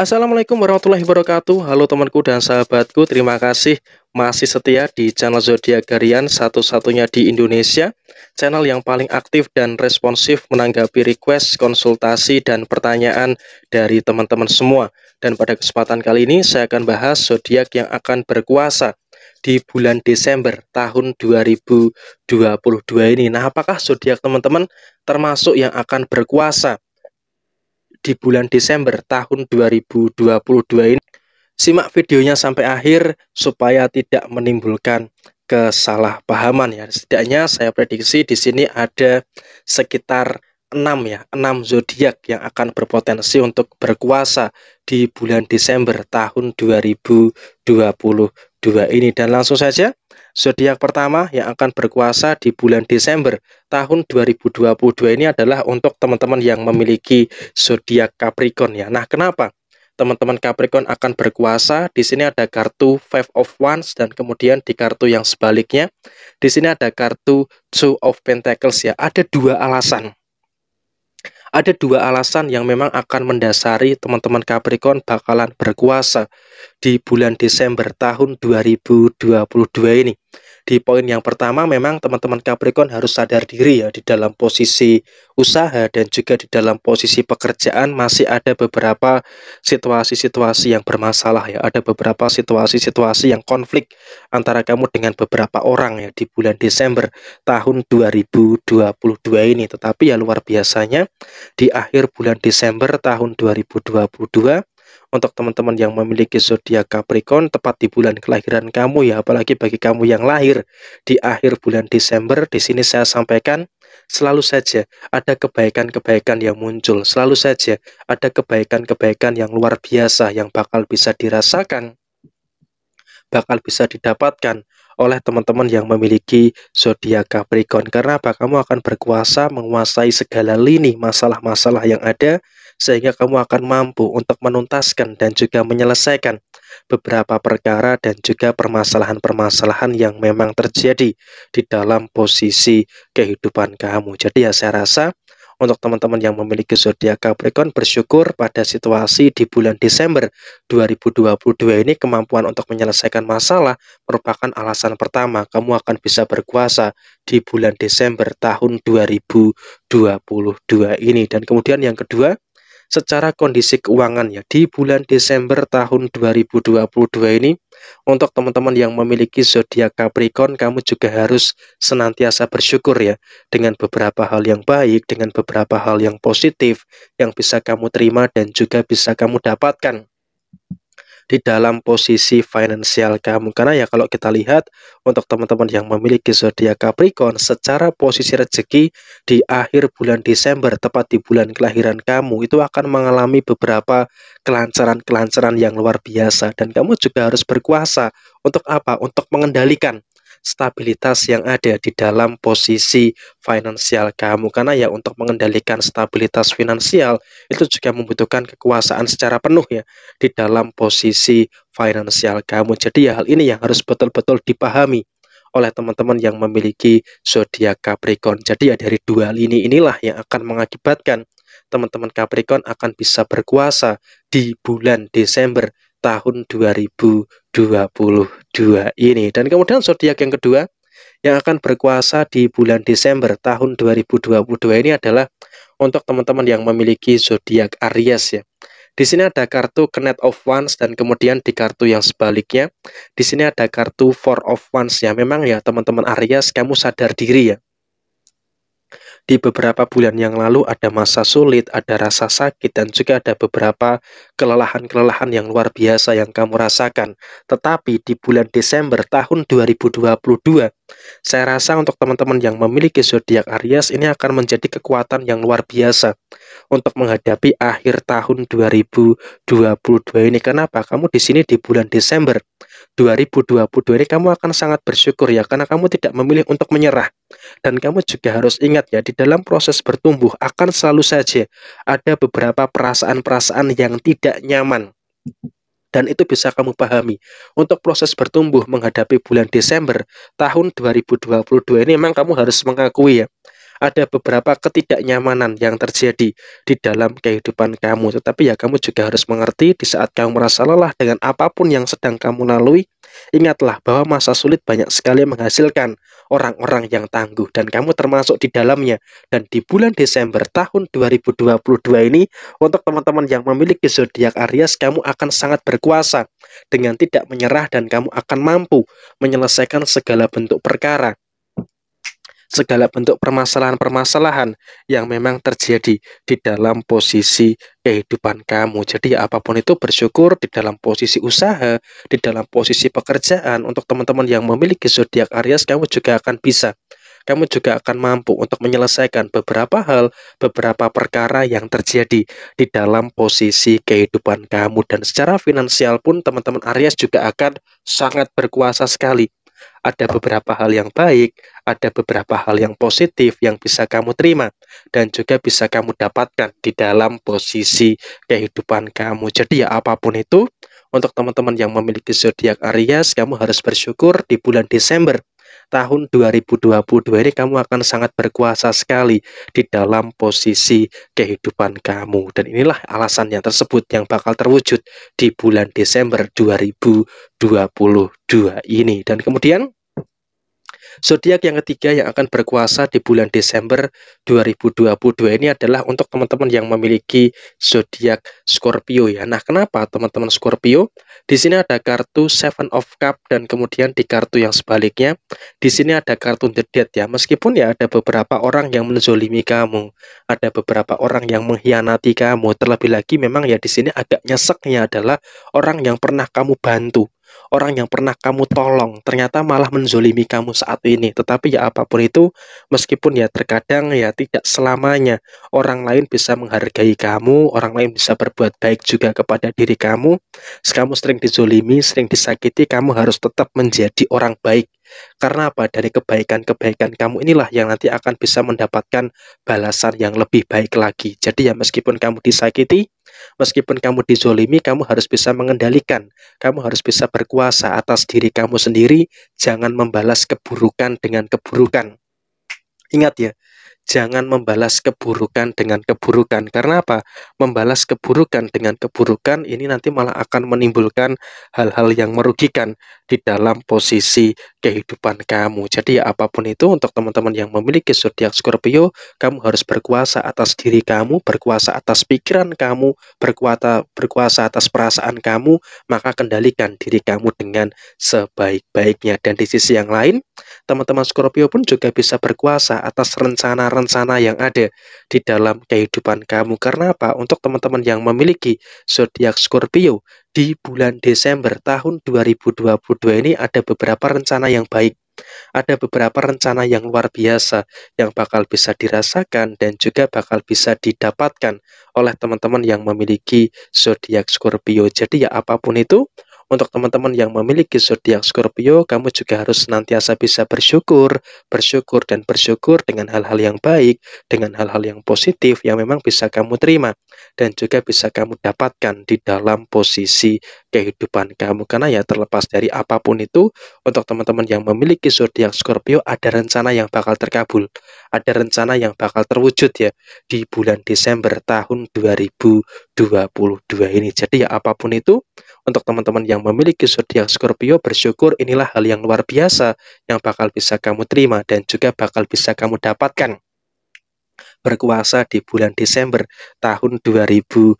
Assalamualaikum warahmatullahi wabarakatuh Halo temanku dan sahabatku Terima kasih masih setia di channel Zodiak Garian Satu-satunya di Indonesia Channel yang paling aktif dan responsif Menanggapi request, konsultasi, dan pertanyaan Dari teman-teman semua Dan pada kesempatan kali ini Saya akan bahas zodiak yang akan berkuasa di bulan Desember tahun 2022 ini. Nah, apakah zodiak teman-teman termasuk yang akan berkuasa di bulan Desember tahun 2022 ini. Simak videonya sampai akhir supaya tidak menimbulkan kesalahpahaman ya. Setidaknya saya prediksi di sini ada sekitar 6 ya, 6 zodiak yang akan berpotensi untuk berkuasa di bulan Desember tahun 2022 ini dan langsung saja Zodiak pertama yang akan berkuasa di bulan Desember tahun 2022 ini adalah untuk teman-teman yang memiliki zodiak Capricorn ya. Nah, kenapa? teman-teman Capricorn akan berkuasa. Di sini ada kartu Five of Wands dan kemudian di kartu yang sebaliknya di sini ada kartu Two of Pentacles ya. Ada dua alasan. Ada dua alasan yang memang akan mendasari teman-teman Capricorn bakalan berkuasa di bulan Desember tahun 2022 ini di poin yang pertama memang teman-teman Capricorn harus sadar diri ya di dalam posisi usaha dan juga di dalam posisi pekerjaan masih ada beberapa situasi-situasi yang bermasalah ya ada beberapa situasi-situasi yang konflik antara kamu dengan beberapa orang ya di bulan Desember tahun 2022 ini tetapi ya luar biasanya di akhir bulan Desember tahun 2022 untuk teman-teman yang memiliki zodiak Capricorn tepat di bulan kelahiran kamu ya, apalagi bagi kamu yang lahir di akhir bulan Desember, di sini saya sampaikan selalu saja ada kebaikan-kebaikan yang muncul, selalu saja ada kebaikan-kebaikan yang luar biasa yang bakal bisa dirasakan, bakal bisa didapatkan oleh teman-teman yang memiliki zodiak Capricorn karena apa kamu akan berkuasa menguasai segala lini masalah-masalah yang ada sehingga kamu akan mampu untuk menuntaskan dan juga menyelesaikan beberapa perkara dan juga permasalahan-permasalahan yang memang terjadi di dalam posisi kehidupan kamu. Jadi ya saya rasa untuk teman-teman yang memiliki zodiak Capricorn bersyukur pada situasi di bulan Desember 2022 ini kemampuan untuk menyelesaikan masalah merupakan alasan pertama kamu akan bisa berkuasa di bulan Desember tahun 2022 ini dan kemudian yang kedua secara kondisi keuangan ya di bulan Desember tahun 2022 ini untuk teman-teman yang memiliki zodiak Capricorn kamu juga harus senantiasa bersyukur ya dengan beberapa hal yang baik dengan beberapa hal yang positif yang bisa kamu terima dan juga bisa kamu dapatkan di dalam posisi finansial kamu. Karena ya kalau kita lihat untuk teman-teman yang memiliki zodiak Capricorn secara posisi rezeki di akhir bulan Desember tepat di bulan kelahiran kamu itu akan mengalami beberapa kelancaran-kelancaran yang luar biasa dan kamu juga harus berkuasa untuk apa? Untuk mengendalikan stabilitas yang ada di dalam posisi finansial kamu karena ya untuk mengendalikan stabilitas finansial itu juga membutuhkan kekuasaan secara penuh ya di dalam posisi finansial kamu. Jadi ya hal ini yang harus betul-betul dipahami oleh teman-teman yang memiliki zodiak Capricorn. Jadi ya dari dua lini inilah yang akan mengakibatkan teman-teman Capricorn akan bisa berkuasa di bulan Desember tahun 2022 ini. Dan kemudian zodiak yang kedua yang akan berkuasa di bulan Desember tahun 2022 ini adalah untuk teman-teman yang memiliki zodiak Aries ya. Di sini ada kartu Knight of Wands dan kemudian di kartu yang sebaliknya di sini ada kartu Four of Wands ya. Memang ya teman-teman Aries kamu sadar diri ya di beberapa bulan yang lalu ada masa sulit, ada rasa sakit, dan juga ada beberapa kelelahan-kelelahan yang luar biasa yang kamu rasakan. Tetapi di bulan Desember tahun 2022, saya rasa untuk teman-teman yang memiliki zodiak Aries ini akan menjadi kekuatan yang luar biasa untuk menghadapi akhir tahun 2022 ini. Kenapa? Kamu di sini di bulan Desember. 2022 ini kamu akan sangat bersyukur ya karena kamu tidak memilih untuk menyerah. Dan kamu juga harus ingat ya di dalam proses bertumbuh akan selalu saja ada beberapa perasaan-perasaan yang tidak nyaman dan itu bisa kamu pahami. Untuk proses bertumbuh menghadapi bulan Desember tahun 2022 ini memang kamu harus mengakui ya, ada beberapa ketidaknyamanan yang terjadi di dalam kehidupan kamu. Tetapi ya kamu juga harus mengerti di saat kamu merasa lelah dengan apapun yang sedang kamu lalui, ingatlah bahwa masa sulit banyak sekali menghasilkan orang-orang yang tangguh dan kamu termasuk di dalamnya. Dan di bulan Desember tahun 2022 ini untuk teman-teman yang memiliki zodiak Aries kamu akan sangat berkuasa dengan tidak menyerah dan kamu akan mampu menyelesaikan segala bentuk perkara segala bentuk permasalahan-permasalahan yang memang terjadi di dalam posisi kehidupan kamu. Jadi apapun itu bersyukur di dalam posisi usaha, di dalam posisi pekerjaan. Untuk teman-teman yang memiliki zodiak Aries, kamu juga akan bisa kamu juga akan mampu untuk menyelesaikan beberapa hal, beberapa perkara yang terjadi di dalam posisi kehidupan kamu. Dan secara finansial pun teman-teman Aries juga akan sangat berkuasa sekali ada beberapa hal yang baik, ada beberapa hal yang positif yang bisa kamu terima dan juga bisa kamu dapatkan di dalam posisi kehidupan kamu. Jadi ya apapun itu, untuk teman-teman yang memiliki zodiak Aries, kamu harus bersyukur di bulan Desember tahun 2022 ini kamu akan sangat berkuasa sekali di dalam posisi kehidupan kamu. Dan inilah alasan yang tersebut yang bakal terwujud di bulan Desember 2022 ini. Dan kemudian Zodiak yang ketiga yang akan berkuasa di bulan Desember 2022 ini adalah untuk teman-teman yang memiliki zodiak Scorpio ya. Nah, kenapa teman-teman Scorpio? Di sini ada kartu Seven of Cup dan kemudian di kartu yang sebaliknya di sini ada kartu The Dead ya. Meskipun ya ada beberapa orang yang menzolimi kamu, ada beberapa orang yang mengkhianati kamu, terlebih lagi memang ya di sini agak nyeseknya adalah orang yang pernah kamu bantu Orang yang pernah kamu tolong ternyata malah menzolimi kamu saat ini. Tetapi ya apapun itu, meskipun ya terkadang ya tidak selamanya orang lain bisa menghargai kamu, orang lain bisa berbuat baik juga kepada diri kamu. Kamu sering dizolimi, sering disakiti, kamu harus tetap menjadi orang baik. Karena apa? Dari kebaikan-kebaikan kamu inilah yang nanti akan bisa mendapatkan balasan yang lebih baik lagi. Jadi ya meskipun kamu disakiti, Meskipun kamu dizolimi, kamu harus bisa mengendalikan. Kamu harus bisa berkuasa atas diri kamu sendiri. Jangan membalas keburukan dengan keburukan. Ingat ya, jangan membalas keburukan dengan keburukan. Karena apa? Membalas keburukan dengan keburukan ini nanti malah akan menimbulkan hal-hal yang merugikan di dalam posisi kehidupan kamu. Jadi ya apapun itu untuk teman-teman yang memiliki zodiak Scorpio, kamu harus berkuasa atas diri kamu, berkuasa atas pikiran kamu, berkuasa berkuasa atas perasaan kamu, maka kendalikan diri kamu dengan sebaik-baiknya. Dan di sisi yang lain, teman-teman Scorpio pun juga bisa berkuasa atas rencana-rencana rencana yang ada di dalam kehidupan kamu. Karena apa? Untuk teman-teman yang memiliki zodiak Scorpio di bulan Desember tahun 2022 ini ada beberapa rencana yang baik. Ada beberapa rencana yang luar biasa yang bakal bisa dirasakan dan juga bakal bisa didapatkan oleh teman-teman yang memiliki zodiak Scorpio. Jadi ya apapun itu, untuk teman-teman yang memiliki zodiak Scorpio, kamu juga harus senantiasa bisa bersyukur, bersyukur dan bersyukur dengan hal-hal yang baik, dengan hal-hal yang positif yang memang bisa kamu terima dan juga bisa kamu dapatkan di dalam posisi kehidupan kamu. Karena ya terlepas dari apapun itu, untuk teman-teman yang memiliki zodiak Scorpio ada rencana yang bakal terkabul, ada rencana yang bakal terwujud ya di bulan Desember tahun 2022 ini. Jadi ya apapun itu untuk teman-teman yang memiliki zodiak Scorpio bersyukur inilah hal yang luar biasa yang bakal bisa kamu terima dan juga bakal bisa kamu dapatkan berkuasa di bulan Desember tahun 2022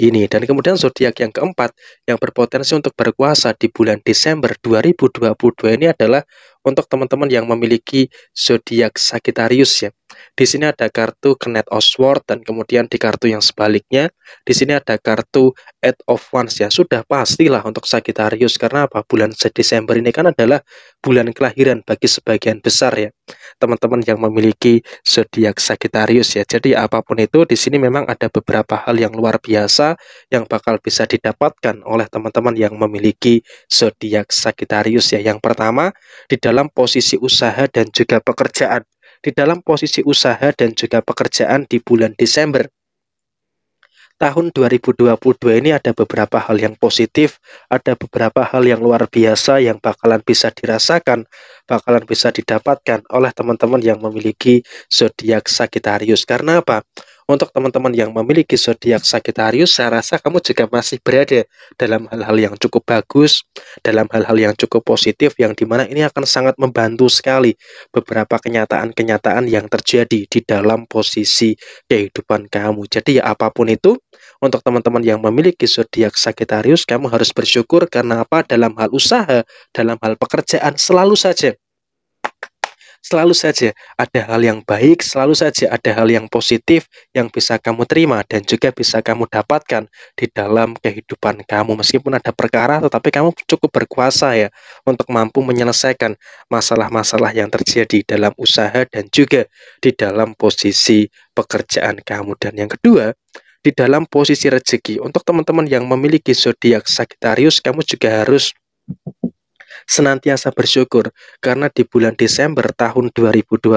ini. Dan kemudian zodiak yang keempat yang berpotensi untuk berkuasa di bulan Desember 2022 ini adalah untuk teman-teman yang memiliki zodiak Sagittarius ya. Di sini ada kartu Knight of Swords dan kemudian di kartu yang sebaliknya di sini ada kartu Eight of Wands ya. Sudah pastilah untuk Sagittarius karena apa? Bulan Desember ini kan adalah bulan kelahiran bagi sebagian besar ya. Teman-teman yang memiliki zodiak Sagittarius ya. Jadi apapun itu di sini memang ada beberapa hal yang luar biasa yang bakal bisa didapatkan oleh teman-teman yang memiliki zodiak Sagittarius ya. Yang pertama di dalam posisi usaha dan juga pekerjaan di dalam posisi usaha dan juga pekerjaan di bulan Desember. Tahun 2022 ini ada beberapa hal yang positif, ada beberapa hal yang luar biasa yang bakalan bisa dirasakan, bakalan bisa didapatkan oleh teman-teman yang memiliki zodiak Sagittarius. Karena apa? Untuk teman-teman yang memiliki zodiak Sagittarius, saya rasa kamu juga masih berada dalam hal-hal yang cukup bagus, dalam hal-hal yang cukup positif, yang dimana ini akan sangat membantu sekali beberapa kenyataan-kenyataan yang terjadi di dalam posisi kehidupan kamu. Jadi ya apapun itu, untuk teman-teman yang memiliki zodiak Sagittarius, kamu harus bersyukur karena apa? Dalam hal usaha, dalam hal pekerjaan selalu saja selalu saja ada hal yang baik, selalu saja ada hal yang positif yang bisa kamu terima dan juga bisa kamu dapatkan di dalam kehidupan kamu. Meskipun ada perkara, tetapi kamu cukup berkuasa ya untuk mampu menyelesaikan masalah-masalah yang terjadi dalam usaha dan juga di dalam posisi pekerjaan kamu. Dan yang kedua, di dalam posisi rezeki, untuk teman-teman yang memiliki zodiak Sagittarius, kamu juga harus senantiasa bersyukur karena di bulan Desember tahun 2022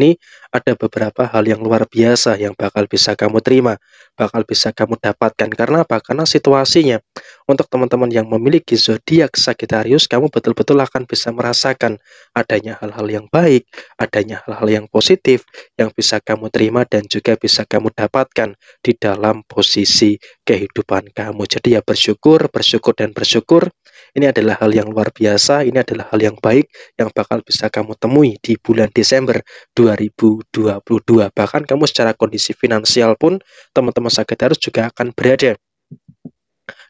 ini ada beberapa hal yang luar biasa yang bakal bisa kamu terima, bakal bisa kamu dapatkan. Karena apa? Karena situasinya untuk teman-teman yang memiliki zodiak Sagittarius, kamu betul-betul akan bisa merasakan adanya hal-hal yang baik, adanya hal-hal yang positif yang bisa kamu terima dan juga bisa kamu dapatkan di dalam posisi kehidupan kamu. Jadi ya bersyukur, bersyukur dan bersyukur ini adalah hal yang luar biasa, ini adalah hal yang baik yang bakal bisa kamu temui di bulan Desember 2022. Bahkan kamu secara kondisi finansial pun teman-teman sekretaris juga akan berada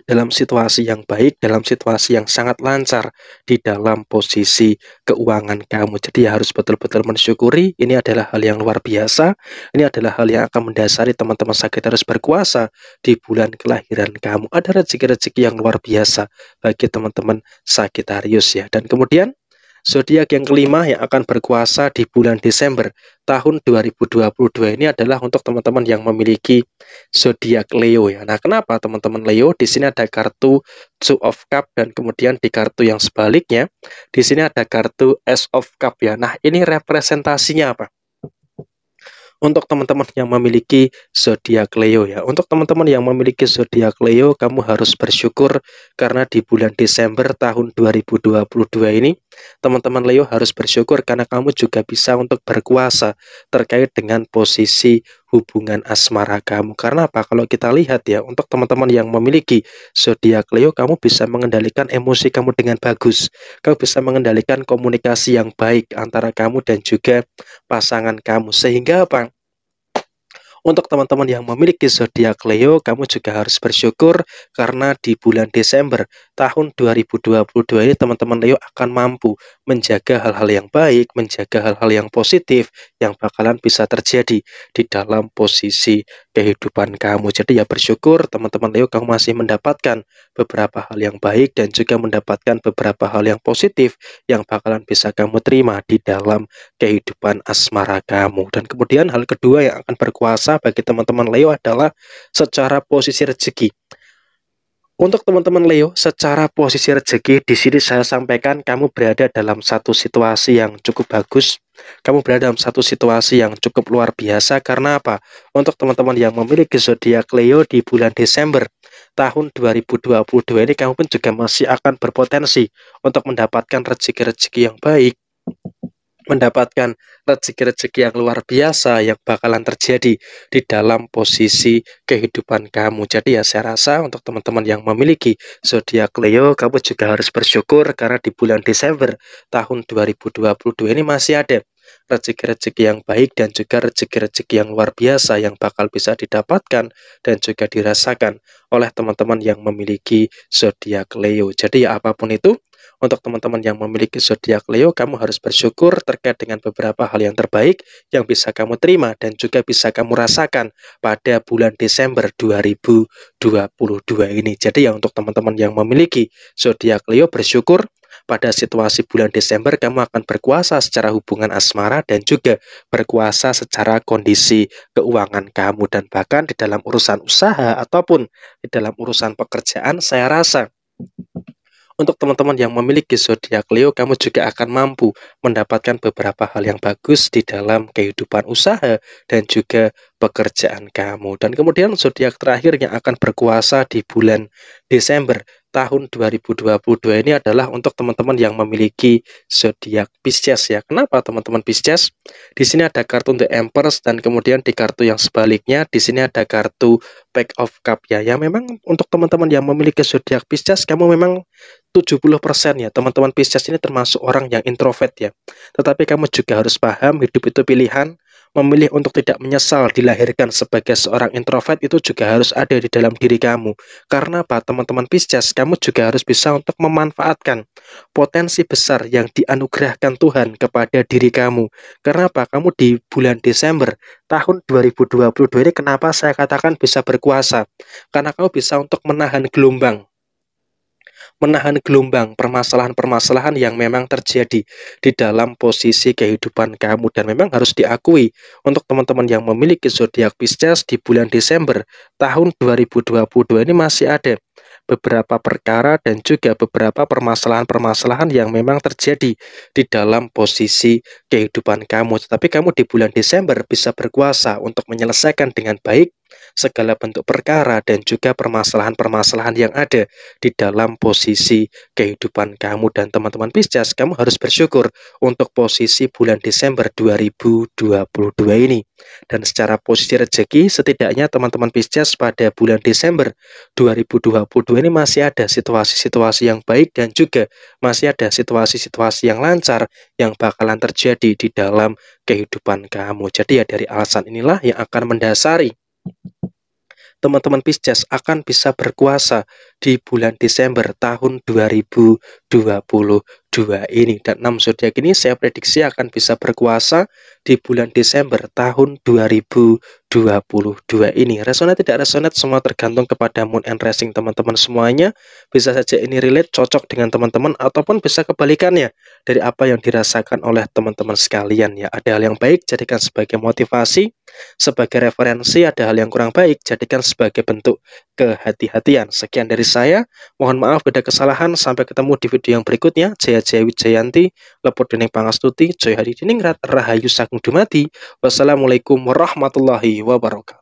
dalam situasi yang baik, dalam situasi yang sangat lancar di dalam posisi keuangan kamu. Jadi harus betul-betul mensyukuri, ini adalah hal yang luar biasa, ini adalah hal yang akan mendasari teman-teman sakit harus berkuasa di bulan kelahiran kamu. Ada rezeki-rezeki yang luar biasa bagi teman-teman Sagittarius ya. Dan kemudian Zodiak yang kelima yang akan berkuasa di bulan Desember tahun 2022 ini adalah untuk teman-teman yang memiliki zodiak Leo ya. Nah, kenapa teman-teman Leo? Di sini ada kartu Two of Cup dan kemudian di kartu yang sebaliknya di sini ada kartu S of Cup ya. Nah, ini representasinya apa? untuk teman-teman yang memiliki zodiak Leo ya. Untuk teman-teman yang memiliki zodiak Leo, kamu harus bersyukur karena di bulan Desember tahun 2022 ini, teman-teman Leo harus bersyukur karena kamu juga bisa untuk berkuasa terkait dengan posisi hubungan asmara kamu. Karena apa? Kalau kita lihat ya, untuk teman-teman yang memiliki zodiak Leo, kamu bisa mengendalikan emosi kamu dengan bagus. Kamu bisa mengendalikan komunikasi yang baik antara kamu dan juga pasangan kamu. Sehingga apa? Untuk teman-teman yang memiliki zodiak Leo, kamu juga harus bersyukur karena di bulan Desember tahun 2022 ini teman-teman Leo akan mampu menjaga hal-hal yang baik, menjaga hal-hal yang positif yang bakalan bisa terjadi di dalam posisi kehidupan kamu. Jadi ya bersyukur teman-teman Leo kamu masih mendapatkan beberapa hal yang baik dan juga mendapatkan beberapa hal yang positif yang bakalan bisa kamu terima di dalam kehidupan asmara kamu. Dan kemudian hal kedua yang akan berkuasa bagi teman-teman Leo adalah secara posisi rezeki untuk teman-teman Leo, secara posisi rezeki di sini saya sampaikan kamu berada dalam satu situasi yang cukup bagus. Kamu berada dalam satu situasi yang cukup luar biasa karena apa? Untuk teman-teman yang memiliki zodiak Leo di bulan Desember tahun 2022 ini kamu pun juga masih akan berpotensi untuk mendapatkan rezeki-rezeki yang baik, mendapatkan rezeki-rezeki yang luar biasa yang bakalan terjadi di dalam posisi kehidupan kamu. Jadi ya saya rasa untuk teman-teman yang memiliki zodiak Leo, kamu juga harus bersyukur karena di bulan Desember tahun 2022 ini masih ada rezeki-rezeki yang baik dan juga rezeki-rezeki yang luar biasa yang bakal bisa didapatkan dan juga dirasakan oleh teman-teman yang memiliki zodiak Leo. Jadi ya apapun itu untuk teman-teman yang memiliki zodiak Leo, kamu harus bersyukur terkait dengan beberapa hal yang terbaik yang bisa kamu terima dan juga bisa kamu rasakan pada bulan Desember 2022 ini. Jadi ya untuk teman-teman yang memiliki zodiak Leo bersyukur pada situasi bulan Desember kamu akan berkuasa secara hubungan asmara dan juga berkuasa secara kondisi keuangan kamu dan bahkan di dalam urusan usaha ataupun di dalam urusan pekerjaan saya rasa untuk teman-teman yang memiliki zodiak Leo, kamu juga akan mampu mendapatkan beberapa hal yang bagus di dalam kehidupan usaha dan juga pekerjaan kamu. Dan kemudian zodiak terakhir yang akan berkuasa di bulan Desember tahun 2022 ini adalah untuk teman-teman yang memiliki zodiak Pisces ya. Kenapa teman-teman Pisces? Di sini ada kartu untuk Empress dan kemudian di kartu yang sebaliknya di sini ada kartu Pack of Cup ya. Ya memang untuk teman-teman yang memiliki zodiak Pisces kamu memang 70% ya teman-teman Pisces ini termasuk orang yang introvert ya. Tetapi kamu juga harus paham hidup itu pilihan. Memilih untuk tidak menyesal dilahirkan sebagai seorang introvert itu juga harus ada di dalam diri kamu. Karena apa teman-teman Pisces kamu juga harus bisa untuk memanfaatkan potensi besar yang dianugerahkan Tuhan kepada diri kamu. Karena apa kamu di bulan Desember tahun 2022 ini kenapa saya katakan bisa berkuasa? Karena kamu bisa untuk menahan gelombang menahan gelombang permasalahan-permasalahan yang memang terjadi di dalam posisi kehidupan kamu dan memang harus diakui untuk teman-teman yang memiliki zodiak Pisces di bulan Desember tahun 2022 ini masih ada beberapa perkara dan juga beberapa permasalahan-permasalahan yang memang terjadi di dalam posisi kehidupan kamu. Tetapi kamu di bulan Desember bisa berkuasa untuk menyelesaikan dengan baik segala bentuk perkara dan juga permasalahan-permasalahan yang ada di dalam posisi kehidupan kamu dan teman-teman Pisces, kamu harus bersyukur untuk posisi bulan Desember 2022 ini. Dan secara posisi rezeki, setidaknya teman-teman Pisces pada bulan Desember 2022 ini masih ada situasi-situasi yang baik dan juga masih ada situasi-situasi yang lancar yang bakalan terjadi di dalam kehidupan kamu. Jadi ya dari alasan inilah yang akan mendasari teman-teman Pisces akan bisa berkuasa di bulan Desember tahun 2022 ini. Dan 6 zodiak ini saya prediksi akan bisa berkuasa di bulan Desember tahun 2022 ini. Resonate tidak resonate semua tergantung kepada moon and rising teman-teman semuanya. Bisa saja ini relate cocok dengan teman-teman ataupun bisa kebalikannya dari apa yang dirasakan oleh teman-teman sekalian ya. Ada hal yang baik jadikan sebagai motivasi, sebagai referensi, ada hal yang kurang baik jadikan sebagai bentuk kehati-hatian. Sekian dari saya. Mohon maaf beda kesalahan. Sampai ketemu di video yang berikutnya. Jaya Jaya Wijayanti lepot dening pangastuti Joy Hadi Diningrat Rahayu Sagung Dumati Wassalamualaikum warahmatullahi wabarakatuh